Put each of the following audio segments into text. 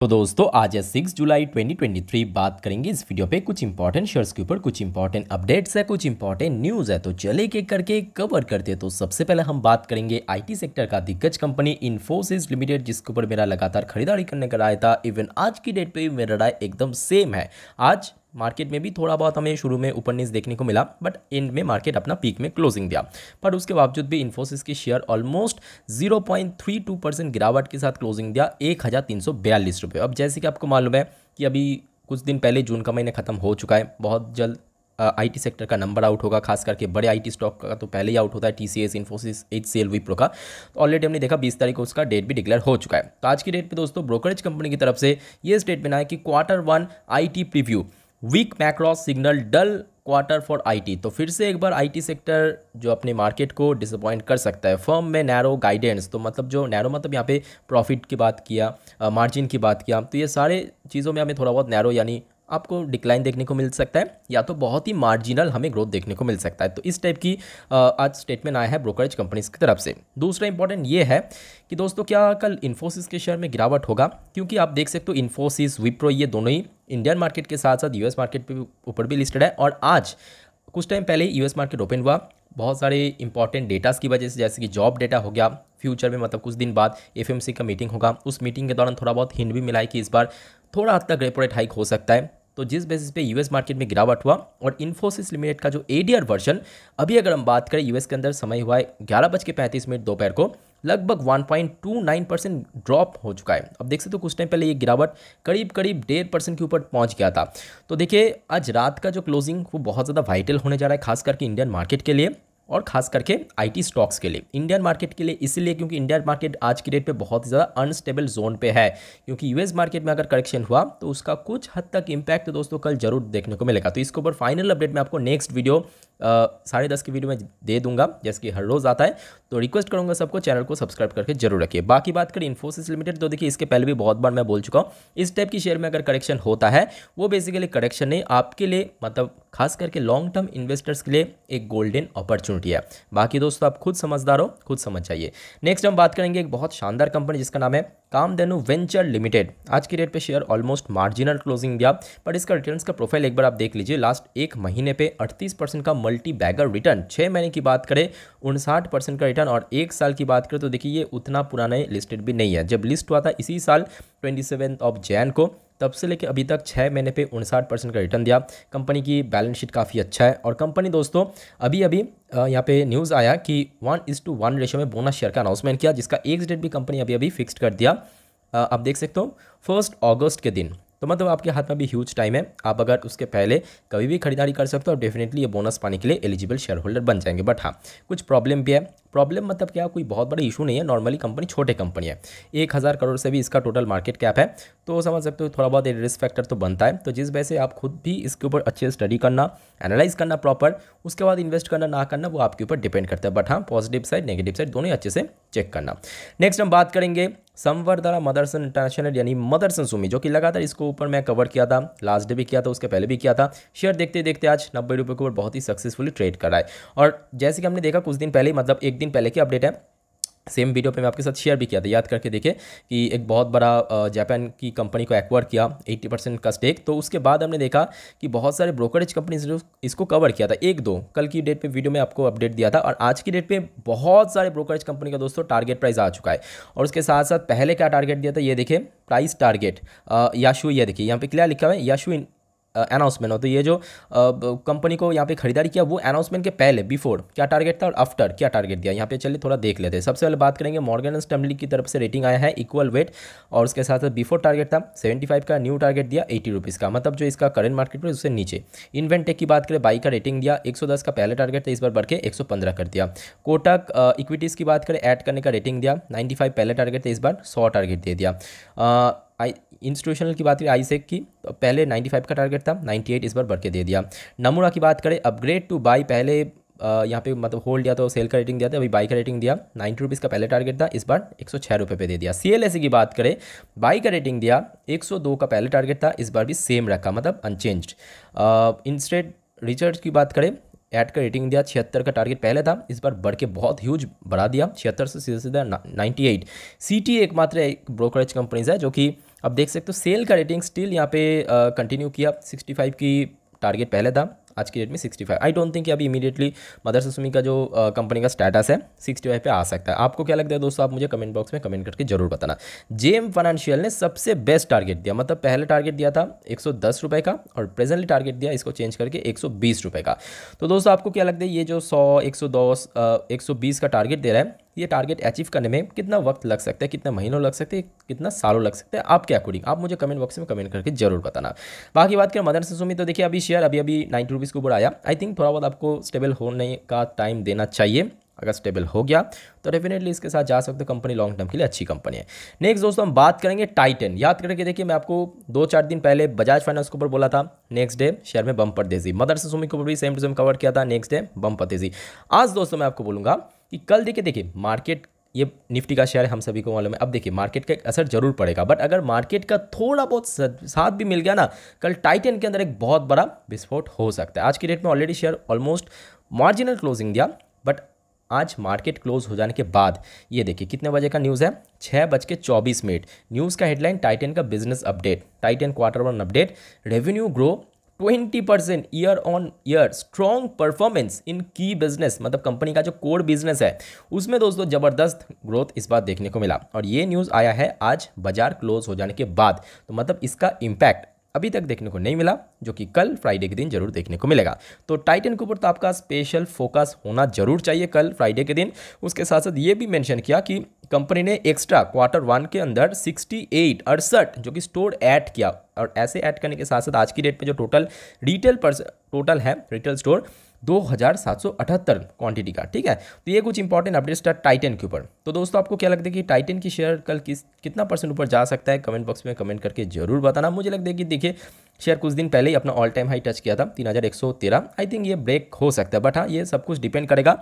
तो दोस्तों आज है सिक्स जुलाई 2023 बात करेंगे इस वीडियो पे कुछ इंपॉर्टेंट शेयर्स के ऊपर कुछ इंपॉर्टेंट अपडेट्स है कुछ इंपॉर्टेंट न्यूज़ है तो चले के करके कवर करते तो सबसे पहले हम बात करेंगे आईटी सेक्टर का दिग्गज कंपनी इन्फोसिस लिमिटेड जिसके ऊपर मेरा लगातार खरीदारी करने का राय था इवन आज की डेट पर मेरा राय एकदम सेम है आज मार्केट में भी थोड़ा बहुत हमें शुरू में ऊपर नीचे देखने को मिला बट एंड में मार्केट अपना पीक में क्लोजिंग दिया पर उसके बावजूद भी इन्फोसिस के शेयर ऑलमोस्ट 0.32 परसेंट गिरावट के साथ क्लोजिंग दिया एक रुपये अब जैसे कि आपको मालूम है कि अभी कुछ दिन पहले जून का महीना ख़त्म हो चुका है बहुत जल्द आईटी सेक्टर का नंबर आउट होगा खास करके बड़े आईटी स्टॉक का तो पहले ही आउट होता है TCS Infosys H C L Wipro का तो ऑलरेडी हमने देखा 20 तारीख को उसका डेट भी डिक्लेयर हो चुका है तो आज की डेट पे दोस्तों ब्रोकरेज कंपनी की तरफ से ये स्टेटमेंट आया कि quarter one IT preview week macros signal dull quarter for IT तो फिर से एक बार आईटी सेक्टर जो अपने मार्केट को डिसअपॉइंट कर सकता है फर्म में नैरो गाइडेंस तो मतलब जो नैरो मतलब यहाँ पे प्रॉफिट की बात किया मार्जिन की बात किया तो ये सारे चीज़ों में हमें थोड़ा बहुत नैरो यानी आपको डिक्लाइन देखने को मिल सकता है या तो बहुत ही मार्जिनल हमें ग्रोथ देखने को मिल सकता है तो इस टाइप की आज स्टेटमेंट आया है ब्रोकरेज कंपनीज की तरफ से दूसरा इंपॉर्टेंट ये है कि दोस्तों क्या कल इन्फोसिस के शेयर में गिरावट होगा क्योंकि आप देख सकते हो इन्फोसिस विप्रो ये दोनों ही इंडियन मार्केट के साथ साथ यूएस मार्केट पे ऊपर भी लिस्टेड है और आज कुछ टाइम पहले ही यूएस मार्केट ओपन हुआ बहुत सारे इंपॉर्टेंट डेटास की वजह से जैसे कि जॉब डेटा हो गया फ्यूचर में मतलब कुछ दिन बाद एफएमसी का मीटिंग होगा उस मीटिंग के दौरान थोड़ा बहुत हिंड भी मिला है कि इस बार थोड़ा हद तक रेपो रेट हाइक हो सकता है तो जिस बेसिस पे यूएस मार्केट में गिरावट हुआ और इन्फोसिस लिमिटेड का जो एडीआर वर्जन अभी अगर हम बात करें यूएस के अंदर समय हुआ है ग्यारह बज के पैंतीस मिनट दोपहर को लगभग 1.29 परसेंट ड्रॉप हो चुका है अब देख सकते हो तो कुछ टाइम पहले ये गिरावट करीब करीब डेढ़ परसेंट के ऊपर पहुंच गया था तो देखिए आज रात का जो क्लोजिंग वो बहुत ज़्यादा वाइटल होने जा रहा है खास करके इंडियन मार्केट के लिए और खास करके आईटी स्टॉक्स के लिए इंडियन मार्केट के लिए इसलिए क्योंकि इंडियन मार्केट आज की डेट पे बहुत ही ज़्यादा अनस्टेबल जोन पे है क्योंकि यूएस मार्केट में अगर करेक्शन हुआ तो उसका कुछ हद तक इम्पैक्ट दोस्तों कल जरूर देखने को मिलेगा तो इसके ऊपर फाइनल अपडेट मैं आपको नेक्स्ट वीडियो साढ़े दस की वीडियो में दे दूंगा जैसे कि हर रोज़ आता है तो रिक्वेस्ट करूँगा सबको चैनल को सब्सक्राइब करके जरूर रखिए बाकी बात करें इन्फोसिस लिमिटेड तो देखिए इसके पहले भी बहुत बार मैं बोल चुका हूँ इस टाइप की शेयर में अगर करेक्शन होता है वो बेसिकली करेक्शन नहीं आपके लिए मतलब खास करके लॉन्ग टर्म इन्वेस्टर्स के लिए एक गोल्डन अपॉर्चुनिटी है बाकी दोस्तों आप खुद समझदार हो खुद समझ जाइए नेक्स्ट हम बात करेंगे एक बहुत शानदार कंपनी जिसका नाम है कामधेनु वेंचर लिमिटेड आज की डेट पे शेयर ऑलमोस्ट मार्जिनल क्लोजिंग गया पर इसका रिटर्न्स का प्रोफाइल एक बार आप देख लीजिए लास्ट एक महीने पे 38 परसेंट का मल्टी बैगर रिटर्न छः महीने की बात करें उनसाठ परसेंट का रिटर्न और एक साल की बात करें तो देखिए ये उतना पुराना लिस्टेड भी नहीं है जब लिस्ट हुआ था इसी साल ट्वेंटी ऑफ जैन को तब से लेकर अभी तक छः महीने पे उनसाठ परसेंट का रिटर्न दिया कंपनी की बैलेंस शीट काफ़ी अच्छा है और कंपनी दोस्तों अभी अभी यहाँ पे न्यूज़ आया कि one is to one ratio में बोनस शेयर का अनाउंसमेंट किया जिसका एक डेट भी कंपनी अभी अभी फिक्स कर दिया आप देख सकते हो फर्स्ट अगस्त के दिन तो मतलब आपके हाथ में भी ह्यूज टाइम है आप अगर उसके पहले कभी भी खरीदारी कर सकते हो और डेफिनेटली ये बोनस पाने के लिए एलिजिबल शेयर होल्डर बन जाएंगे बट हाँ कुछ प्रॉब्लम भी है प्रॉब्लम मतलब क्या कोई बहुत बड़ा इशू नहीं है नॉर्मली कंपनी छोटे कंपनी है एक हज़ार करोड़ से भी इसका टोटल मार्केट कैप है तो समझ सकते हो थोड़ा बहुत रिस्क फैक्टर तो बनता है तो जिस वजह से आप खुद भी इसके ऊपर अच्छे स्टडी करना एनालाइज करना प्रॉपर उसके बाद इन्वेस्ट करना ना करना वो आपके ऊपर डिपेंड करता है बट हाँ पॉजिटिव साइड नेगेटिव साइड दोनों अच्छे से चेक करना नेक्स्ट हम बात करेंगे संवर्धना मदरसन इंटरनेशनल यानी मदरसन सुमी जो कि लगातार इसको ऊपर मैं कवर किया था लास्ट डे भी किया था उसके पहले भी किया था शेयर देखते देखते आज नब्बे रुपये के ऊपर बहुत ही सक्सेसफुली ट्रेड कराए है और जैसे कि हमने देखा कुछ दिन पहले मतलब एक दिन पहले की अपडेट है सेम वीडियो पे मैं आपके साथ शेयर भी किया था याद करके देखे कि एक बहुत बड़ा जापान की कंपनी को एक्वायर किया 80 परसेंट का स्टेक तो उसके बाद हमने देखा कि बहुत सारे ब्रोकरेज कंपनीज ने इसको कवर किया था एक दो कल की डेट पे वीडियो में आपको अपडेट दिया था और आज की डेट पे बहुत सारे ब्रोकरेज कंपनी का दोस्तों टारगेट प्राइस आ चुका है और उसके साथ साथ पहले क्या टारगेट दिया था ये देखें प्राइस टारगेट याशु ये देखिए यहाँ पे क्या लिखा हुआ है याशु अनाउंसमेंट हो तो ये जो कंपनी को यहाँ पे खरीदारी किया वो अनाउंसमेंट के पहले बिफोर क्या टारगेट था और आफ्टर क्या टारगेट दिया यहाँ पे चलिए थोड़ा देख लेते हैं सबसे पहले बात करेंगे मॉर्गन एंड स्टम्बली की तरफ से रेटिंग आया है इक्वल वेट और उसके साथ साथ बिफोर टारगेट था सेवेंटी फाइव का न्यू टारगेट दिया एटी रुपीज़ का मतलब जो इसका करंट मार्केट में उससे नीचे इन्वेंटेक की बात करें बाई का रेटिंग दिया एक सौ दस का पहले टारगेट था इस बार बढ़ के एक सौ पंद्रह कर दिया कोटक इक्विटीज़ की बात करें ऐड करने का रेटिंग दिया नाइन्टी फाइव पहले टारगेट था इस बार सौ टारगेट दे दिया आई इंस्टीट्यूशनल की बात करें आईसेक e की तो पहले 95 का टारगेट था 98 इस बार बढ़ के दे दिया नमूरा की बात करें अपग्रेड टू बाई पहले यहाँ पे मतलब होल्ड दिया तो सेल का रेटिंग दिया था अभी बाई का रेटिंग दिया नाइन्टी रुपीज़ का पहले टारगेट था इस बार एक सौ छः रुपये पे दे दिया सी एल एस की बात करें बाई का रेटिंग दिया एक सौ दो का पहले टारगेट था इस बार भी सेम रखा मतलब अनचेंज इंस्टेट रिचर्ज की बात करें एट का रेटिंग दिया छिहत्तर का टारगेट पहले था इस बार बढ़ के बहुत ह्यूज बढ़ा दिया छिहत्तर से सीधे सीधा नाइन्टी एट सी टी एकमात्र एक ब्रोकरेज कंपनीज है जो कि अब देख सकते हो सेल का रेटिंग स्टिल यहाँ पे कंटिन्यू uh, किया 65 की टारगेट पहले था आज की डेट में 65 आई डोंट थिंक अभी इमीडिएटली मदर सुसुमी का जो कंपनी uh, का स्टेटस है 65 पे आ सकता है आपको क्या लगता है दोस्तों आप मुझे कमेंट बॉक्स में कमेंट करके जरूर बताना जेएम फाइनेंशियल ने सबसे बेस्ट टारगेट दिया मतलब पहले टारगेट दिया था एक रुपए का और प्रेजेंटली टारगेट दिया इसको चेंज करके एक रुपए का तो दोस्तों आपको क्या लगता है ये जो सौ एक सौ uh, का टारगेट दे रहा है ये टारगेट अचीव करने में कितना वक्त लग सकता है कितना महीनों लग सकते हैं कितना सालों लग सकते हैं आपके अकॉर्डिंग आप मुझे कमेंट बॉक्स में कमेंट करके जरूर बताना बाकी बात करें से सुमी तो देखिए अभी शेयर अभी अभी नाइन्टी रुपीज़ के ऊपर आया आई थिंक थोड़ा बहुत आपको स्टेबल होने का टाइम देना चाहिए अगर स्टेबल हो गया तो डेफिनेटली इसके साथ जा सकते हो कंपनी लॉन्ग टर्म के लिए अच्छी कंपनी है नेक्स्ट दोस्तों हम बात करेंगे टाइटन याद करके देखिए मैं आपको दो चार दिन पहले बजाज फाइनेंस के ऊपर बोला था नेक्स्ट डे शेयर में बम्पर पर तेजी मदरसा सुमी के ऊपर भी सेम टू सेम कवर किया था नेक्स्ट डे बम्पर तेजी आज दोस्तों मैं आपको बोलूँगा कि कल देखिए देखिए मार्केट ये निफ्टी का शेयर हम सभी को मालूम है अब देखिए मार्केट का एक असर जरूर पड़ेगा बट अगर मार्केट का थोड़ा बहुत साथ भी मिल गया ना कल टाइटन के अंदर एक बहुत बड़ा विस्फोट हो सकता है आज की डेट में already share almost marginal closing दिया बट आज मार्केट क्लोज हो जाने के बाद ये देखिए कितने बजे का न्यूज़ है छः बज के चौबीस मिनट न्यूज़ का हेडलाइन टाइटन का business update Titan quarter one update revenue grow twenty percent year on year strong performance in key business मतलब कंपनी का जो कोर बिजनेस है उसमें दोस्तों ज़बरदस्त ग्रोथ इस बार देखने को मिला और ये न्यूज़ आया है आज बाजार क्लोज हो जाने के बाद तो मतलब इसका इम्पैक्ट अभी तक देखने को नहीं मिला जो कि कल फ्राइडे के दिन जरूर देखने को मिलेगा तो टाइटन के ऊपर तो आपका स्पेशल फोकस होना जरूर चाहिए कल फ्राइडे के दिन उसके साथ साथ ये भी मेंशन किया कि कंपनी ने एक्स्ट्रा क्वार्टर वन के अंदर 68 अड़सठ जो कि स्टोर ऐड किया और ऐसे ऐड करने के साथ साथ आज की डेट में जो टोटल रिटेल पर टोटल है रिटेल स्टोर दो हज़ार सात सौ अठहत्तर क्वांटिटी का ठीक है तो ये कुछ इंपॉर्टेंट अपडेट्स था टाइटन के ऊपर तो दोस्तों आपको क्या लगता है कि टाइटन की शेयर कल किस कितना परसेंट ऊपर जा सकता है कमेंट बॉक्स में कमेंट करके जरूर बताना मुझे लगता है कि देखिए शेयर कुछ दिन पहले ही अपना ऑल टाइम हाई टच किया था तीन हज़ार एक सौ तेरह आई थिंक ये ब्रेक हो सकता है बट हाँ ये सब कुछ डिपेंड करेगा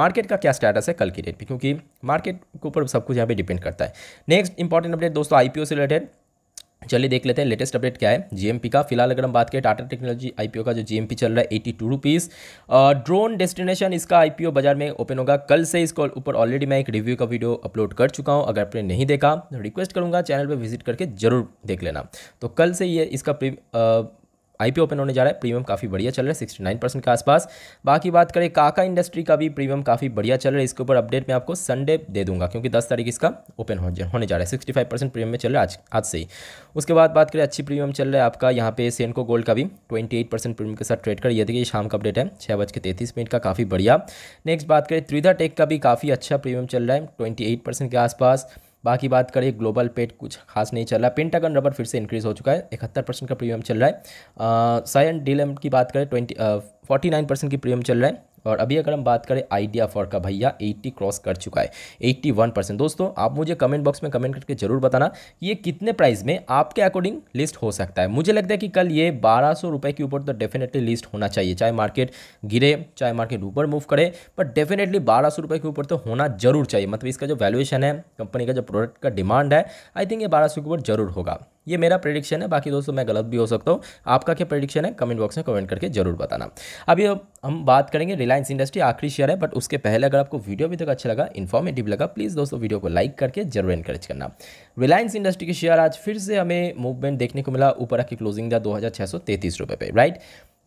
मार्केट का क्या स्टेटस है कल की डेट पर क्योंकि मार्केट के ऊपर सब कुछ यहाँ पर डिपेंड करता है नेक्स्ट इंपॉर्टेंट अपडेट दोस्तों आईपीओ से रिलेटेड चलिए देख लेते हैं लेटेस्ट अपडेट क्या है जीएमपी का फिलहाल अगर हम बात करें टाटा टेक्नोलॉजी आईपीओ का जो जीएमपी चल रहा है eighty two rupees drone destination इसका आईपीओ बाजार में ओपन होगा कल से इसको ऊपर ऑलरेडी मैं एक रिव्यू का वीडियो अपलोड कर चुका हूं अगर आपने नहीं देखा तो रिक्वेस्ट करूंगा चैनल पर विजिट करके जरूर देख लेना तो कल से ये इसका आई ओपन होने जा रहा है प्रीमियम काफ़ी बढ़िया चल रहा है सिक्सटी नाइन परसेंट के आसपास बाकी बात करें काका इंडस्ट्री का भी प्रीमियम काफ़ी बढ़िया चल रहा है इसके ऊपर अपडेट मैं आपको संडे दे दूंगा क्योंकि दस तारीख इसका ओपन होने जा रहा है सिक्सटी फाइव परसेंट प्रीमियम में चल रहा है आज आज से ही उसके बाद बात करें अच्छी प्रीमियम चल रहा है आपका यहाँ पे सेंको गोल्ड का भी ट्वेंटी एट परसेंट प्रीमियम के साथ ट्रेड कर ये देखिए शाम का अपडेट है छः बज के तैंतीस मिनट का काफ़ी बढ़िया नेक्स्ट बात करें त्रिधा टेक का भी काफ़ी अच्छा प्रीमियम चल रहा है ट्वेंटी एट परसेंट के आसपास बाकी बात करें ग्लोबल पेट कुछ खास नहीं चल रहा पेंटागन रबर फिर से इंक्रीज़ हो चुका है इकहत्तर परसेंट का प्रीमियम चल रहा है साइन डीलम की बात करें ट्वेंटी फोर्टी नाइन परसेंट की प्रीमियम चल रहा है और अभी अगर हम बात करें आइडिया फॉर का भैया 80 क्रॉस कर चुका है 81 परसेंट दोस्तों आप मुझे कमेंट बॉक्स में कमेंट करके ज़रूर बताना ये कितने प्राइस में आपके अकॉर्डिंग लिस्ट हो सकता है मुझे लगता है कि कल ये बारह सौ के ऊपर तो डेफिनेटली लिस्ट होना चाहिए चाहे मार्केट गिरे चाहे मार्केट ऊपर मूव करे पर डेफिनेटली बारह सौ के ऊपर तो होना जरूर चाहिए मतलब इसका जो वैल्यूएशन है कंपनी का जो प्रोडक्ट का डिमांड है आई थिंक ये बारह सौ के ऊपर जरूर होगा ये मेरा प्रेडिक्शन है बाकी दोस्तों मैं गलत भी हो सकता हूँ आपका क्या प्रेडिक्शन है कमेंट बॉक्स में कमेंट करके जरूर बताना अभी हम बात करेंगे रिलायंस इंडस्ट्री आखिरी शेयर है बट उसके पहले अगर आपको वीडियो अभी तक अच्छा लगा इन्फॉर्मेटिव लगा प्लीज़ दोस्तों वीडियो को लाइक करके जरूर इनकरेज करना रिलायंस इंडस्ट्री के शेयर आज फिर से हमें मूवमेंट देखने को मिला ऊपर आके क्लोजिंग दिया दो हज़ार पे राइट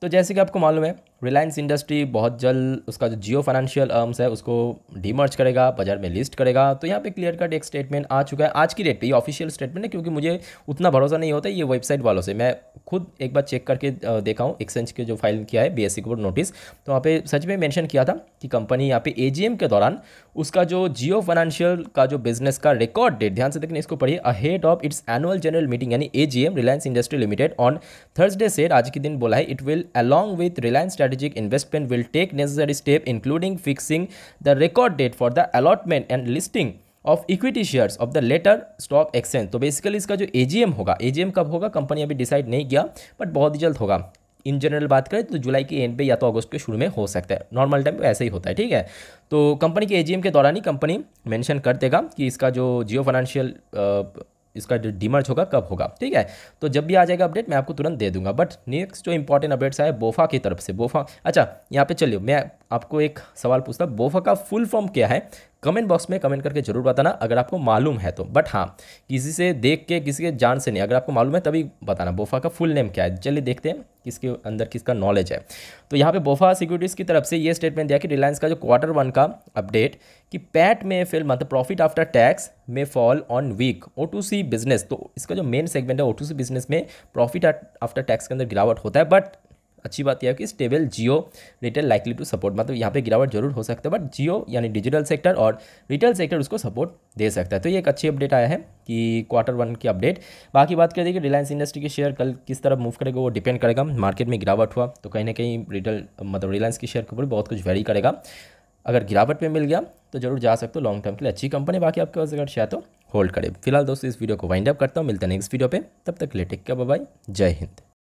तो जैसे कि आपको मालूम है रिलायंस इंडस्ट्री बहुत जल्द उसका जो जियो फाइनेंशियल अर्म्स है उसको डीमर्ज करेगा बाजार में लिस्ट करेगा तो यहाँ पे क्लियर कट एक स्टेटमेंट आ चुका है आज की डेट पे ये ऑफिशियल स्टेटमेंट है क्योंकि मुझे उतना भरोसा नहीं होता ये वेबसाइट वालों से मैं खुद एक बार चेक करके देखा हूँ एक्सचेंज के जो फाइल किया है बी एस को नोटिस तो वहाँ पे सच में मैंशन किया था कि कंपनी यहाँ पे ए के दौरान उसका जो जियो फाइनेंशियल का जो बिजनेस का रिकॉर्ड डेट ध्यान से देखने इसको पढ़िए ahead of its annual general meeting यानी a Reliance industry limited on Thursday से आज के दिन बोला है it will along with Reliance Strategic Investment will take necessary step including fixing the record date for the allotment and listing of equity shares of the letter stock exchange तो basically इसका जो AGM होगा AGM कब होगा company अभी decide नहीं किया but बहुत ही जल्द होगा इन जनरल बात करें तो जुलाई के एंड पे या तो अगस्त के शुरू में हो सकता है नॉर्मल टाइम पे ऐसा ही होता है ठीक है तो कंपनी के एजीएम के दौरान ही कंपनी मेंशन कर देगा कि इसका जो जियो फाइनेंशियल इसका जो डिमर्ज होगा कब होगा ठीक है तो जब भी आ जाएगा अपडेट मैं आपको तुरंत दे दूंगा बट नेक्स्ट जो इंपॉर्टेंट अपडेट्स आए बोफा की तरफ से बोफा अच्छा यहाँ पे चलिए मैं आपको एक सवाल पूछता बोफा का फुल फॉर्म क्या है कमेंट बॉक्स में कमेंट करके जरूर बताना अगर आपको मालूम है तो बट हाँ किसी से देख के किसी के जान से नहीं अगर आपको मालूम है तभी बताना बोफा का फुल नेम क्या है चलिए देखते हैं किसके अंदर किसका नॉलेज है तो यहाँ पे बोफा सिक्योरिटीज़ की तरफ से ये स्टेटमेंट दिया कि रिलायंस का जो क्वार्टर वन का अपडेट कि पैट में फेल मतलब प्रॉफिट आफ्टर टैक्स में fall on weak O to C business तो इसका जो मेन सेगमेंट है ओ टू सी बिजनेस में प्रॉफिट आफ्टर टैक्स के अंदर गिरावट होता है बट अच्छी बात यह है कि stable Jio retail likely to support मतलब यहाँ पे गिरावट जरूर हो सकता है बट जियो यानी डिजिटल सेक्टर और रिटेल सेक्टर उसको सपोर्ट दे सकता है तो ये एक अच्छी अपडेट आया है कि क्वार्टर वन की अपडेट बाकी बात कर दी कि रिलायंस इंडस्ट्री के शेयर कल किस तरफ मूव करेगा वो डिपेंड करेगा मार्केट में गिरावट हुआ तो कहीं ना कहीं रिटेल मतलब रिलायंस के शेयर के ऊपर बहुत कुछ वेरी करेगा अगर गिरावट में मिल गया तो जरूर जा सकते हो लॉन्ग टर्म के लिए अच्छी कंपनी बाकी आपके पास अगर शेयर तो होल्ड करें फिलहाल दोस्तों इस वीडियो को वाइंड अप करता हूँ मिलता है नेक्स्ट वीडियो पे तब तक ले टेक बाय जय हिंद